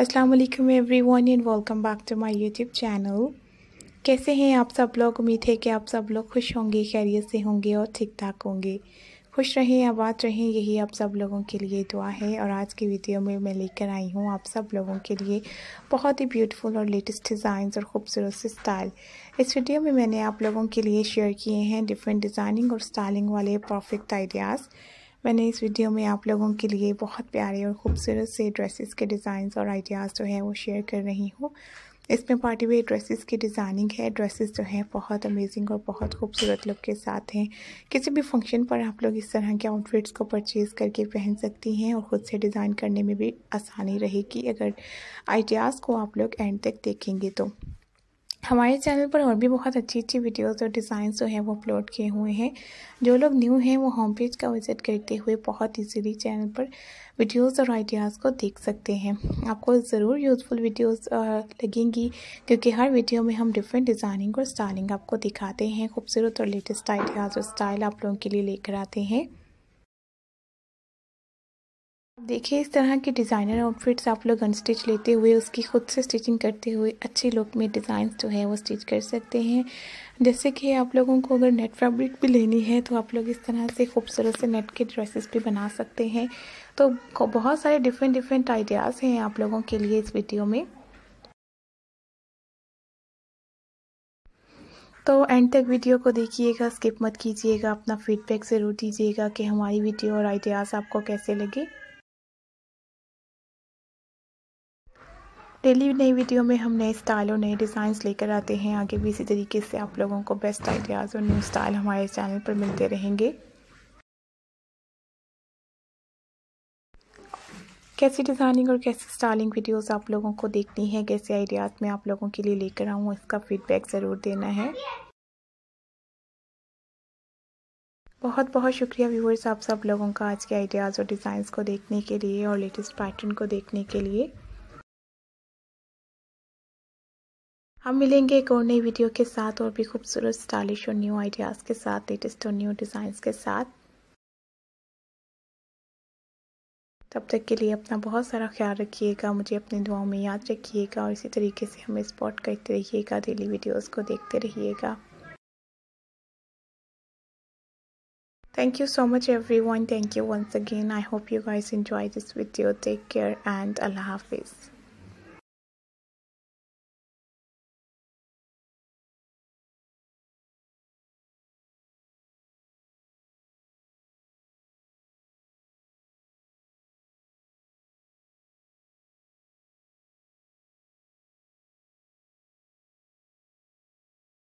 अस्सलाम वालेकुम everyone and welcome back to my YouTube channel कैसे हैं आप सब लोग उम्मीद है कि आप सब लोग खुश होंगे खैरियत से होंगे और ठीक ठाक होंगे खुश रहें आबाद रहें यही आप सब लोगों के लिए दुआ है और आज की वीडियो में मैं लेकर आई हूँ आप सब लोगों के लिए बहुत ही ब्यूटीफुल और लेटेस्ट डिज़ाइंस और ख़ूबसूरत से स्टाइल इस वीडियो में मैंने आप लोगों के लिए शेयर किए हैं डिफरेंट डिज़ाइनिंग और स्टाइलिंग वाले परफेक्ट आइडियाज़ मैंने इस वीडियो में आप लोगों के लिए बहुत प्यारे और ख़ूबसूरत से ड्रेसेस के डिज़ाइंस और आइडियाज़ जो है वो शेयर कर रही हूँ इसमें पार्टी वेयर ड्रेसेस की डिज़ाइनिंग है ड्रेसेस जो हैं बहुत अमेजिंग और बहुत खूबसूरत लुक के साथ हैं किसी भी फंक्शन पर आप लोग इस तरह के आउटफिट्स को परचेज़ करके पहन सकती हैं और ख़ुद से डिज़ाइन करने में भी आसानी रहेगी अगर आइडियाज़ को आप लोग एंड तक देखेंगे तो हमारे चैनल पर और भी बहुत अच्छी अच्छी वीडियोस और डिज़ाइन जो हैं वो अपलोड किए हुए हैं जो लोग न्यू हैं वो होम पेज का विज़िट करते हुए बहुत इजीली चैनल पर वीडियोस और आइडियाज़ को देख सकते हैं आपको ज़रूर यूज़फुल वीडियोस लगेंगी क्योंकि हर वीडियो में हम डिफरेंट डिज़ाइनिंग और स्टाइलिंग आपको दिखाते हैं खूबसूरत और लेटेस्ट आइडियाज़ और स्टाइल आप लोगों के लिए लेकर आते हैं देखिए इस तरह के डिज़ाइनर आउटफिट्स आप लोग अनस्टिच लेते हुए उसकी खुद से स्टिचिंग करते हुए अच्छे लुक में डिज़ाइन जो है वो स्टिच कर सकते हैं जैसे कि आप लोगों को अगर नेट फैब्रिक भी लेनी है तो आप लोग इस तरह से खूबसूरत से नेट के ड्रेसेस भी बना सकते हैं तो बहुत सारे डिफरेंट डिफरेंट आइडियाज़ हैं आप लोगों के लिए इस वीडियो में तो एंड तक वीडियो को देखिएगा स्किप मत कीजिएगा अपना फीडबैक ज़रूर दीजिएगा कि हमारी वीडियो और आइडियाज़ आपको कैसे लगे डेली नई वीडियो में हम नए स्टाइल और नए डिज़ाइंस लेकर आते हैं आगे भी इसी तरीके से आप लोगों को बेस्ट आइडियाज़ और न्यू स्टाइल हमारे चैनल पर मिलते रहेंगे कैसी डिज़ाइनिंग और कैसी स्टाइलिंग वीडियोस आप लोगों को देखनी है कैसे आइडियाज़ मैं आप लोगों के लिए लेकर आऊँ इसका फीडबैक ज़रूर देना है बहुत बहुत शुक्रिया व्यूवर्स आप सब लोगों का आज के आइडियाज़ और डिज़ाइंस को देखने के लिए और लेटेस्ट पैटर्न को देखने के लिए हम मिलेंगे एक और नई वीडियो के साथ और भी खूबसूरत स्टाइलिश और न्यू आइडियाज़ के साथ लेटेस्ट और न्यू डिजाइन के साथ तब तक के लिए अपना बहुत सारा ख्याल रखिएगा मुझे अपनी दुआओं में याद रखिएगा और इसी तरीके से हमें स्पॉट करते रहिएगा डेली वीडियोस को देखते रहिएगा Thank you so much everyone. Thank you once again. I hope you guys enjoy this video. Take care and Allah Hafiz.